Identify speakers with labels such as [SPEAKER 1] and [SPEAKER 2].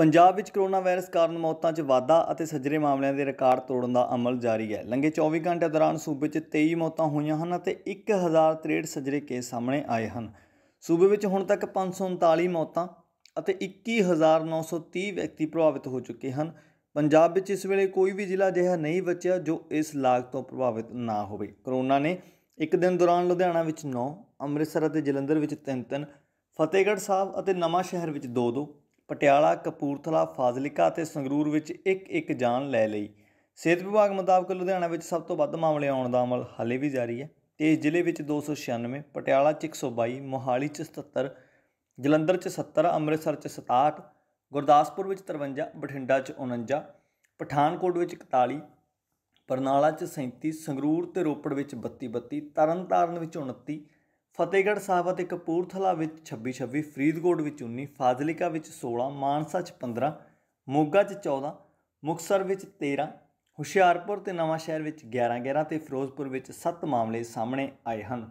[SPEAKER 1] ਪੰਜਾਬ ਵਿੱਚ corona virus ਕਾਰਨ ਮੌਤਾਂ 'ਚ ਵਾਧਾ ਅਤੇ ਸੱਜਰੇ ਮਾਮਲਿਆਂ ਦੇ ਰਿਕਾਰਡ ਤੋੜਨ ਦਾ ਅਮਲ ਜਾਰੀ ਹੈ ਲੰਘੇ 24 ਘੰਟੇ ਦੌਰਾਨ ਸੂਬੇ 'ਚ 23 ਮੌਤਾਂ ਹੋਈਆਂ ਹਨ ਅਤੇ 1063 ਸੱਜਰੇ ਕੇਸ ਸਾਹਮਣੇ ਆਏ ਹਨ ਸੂਬੇ ਵਿੱਚ ਹੁਣ ਤੱਕ 539 ਮੌਤਾਂ ਅਤੇ 21930 ਵਿਅਕਤੀ ਪ੍ਰਭਾਵਿਤ ਹੋ ਚੁੱਕੇ ਹਨ ਪੰਜਾਬ ਵਿੱਚ ਇਸ ਵੇਲੇ ਕੋਈ ਵੀ ਜ਼ਿਲ੍ਹਾ ਅਜਿਹਾ ਨਹੀਂ ਬਚਿਆ ਜੋ ਇਸ ਲਾਗ ਤੋਂ ਪ੍ਰਭਾਵਿਤ ਨਾ ਹੋਵੇ ਕਰੋਨਾ ਨੇ ਇੱਕ ਦਿਨ ਦੌਰਾਨ ਲੁਧਿਆਣਾ ਵਿੱਚ 9 ਅੰਮ੍ਰਿਤਸਰ ਅਤੇ ਜਲੰਧਰ ਵਿੱਚ 3-3 ਫਤਿਹਗੜ੍ਹ ਸਾਹਿਬ ਅਤੇ ਨਵਾਂ ਸ਼ਹਿਰ ਵਿੱਚ 2-2 ਪਟਿਆਲਾ ਕਪੂਰਥਲਾ ਫਾਜ਼ਿਲਕਾ ਅਤੇ ਸੰਗਰੂਰ ਵਿੱਚ ਇੱਕ ਇੱਕ ਜਾਨ ਲੈ ਲਈ ਸਿਹਤ ਵਿਭਾਗ ਮੁਤਾਬਕ ਲੁਧਿਆਣਾ ਵਿੱਚ ਸਭ ਤੋਂ ਵੱਧ ਮਾਮਲੇ ਆਉਣ ਦਾ ਅਮਲ ਹਾਲੇ ਵੀ ਜਾਰੀ ਹੈ ਤੇ ਜ਼ਿਲ੍ਹੇ ਵਿੱਚ 296 ਪਟਿਆਲਾ 'ਚ 122 ਮੋਹਾਲੀ 'ਚ 77 ਜਲੰਧਰ 'ਚ 70 ਅੰਮ੍ਰਿਤਸਰ 'ਚ 67 ਗੁਰਦਾਸਪੁਰ ਵਿੱਚ 53 ਬਠਿੰਡਾ 'ਚ 49 ਪਠਾਨਕੋਟ ਵਿੱਚ 41 ਬਰਨਾਲਾ 'ਚ 37 ਸੰਗਰੂਰ ਤੇ ਰੋਪੜ ਵਿੱਚ 32 32 ਤਰਨਤਾਰਨ ਵਿੱਚ 29 ਫਤਿਹਗੜ੍ਹ ਸਾਹਿਬ ਅਤੇ ਕਪੂਰਥਲਾ ਵਿੱਚ 26 26 ਫਰੀਦਕੋਟ ਵਿੱਚ 19 ਫਾਜ਼ਿਲਕਾ ਵਿੱਚ 16 ਮਾਨਸਾ 'ਚ 15 ਮੋਗਾ 'ਚ 14 ਮੁਕਸਰ ਵਿੱਚ 13 ਹੁਸ਼ਿਆਰਪੁਰ ਤੇ ਨਵਾਂ ਸ਼ਹਿਰ ਵਿੱਚ 11 11 ਤੇ ਫਿਰੋਜ਼ਪੁਰ ਵਿੱਚ 7 ਮਾਮਲੇ ਸਾਹਮਣੇ ਆਏ ਹਨ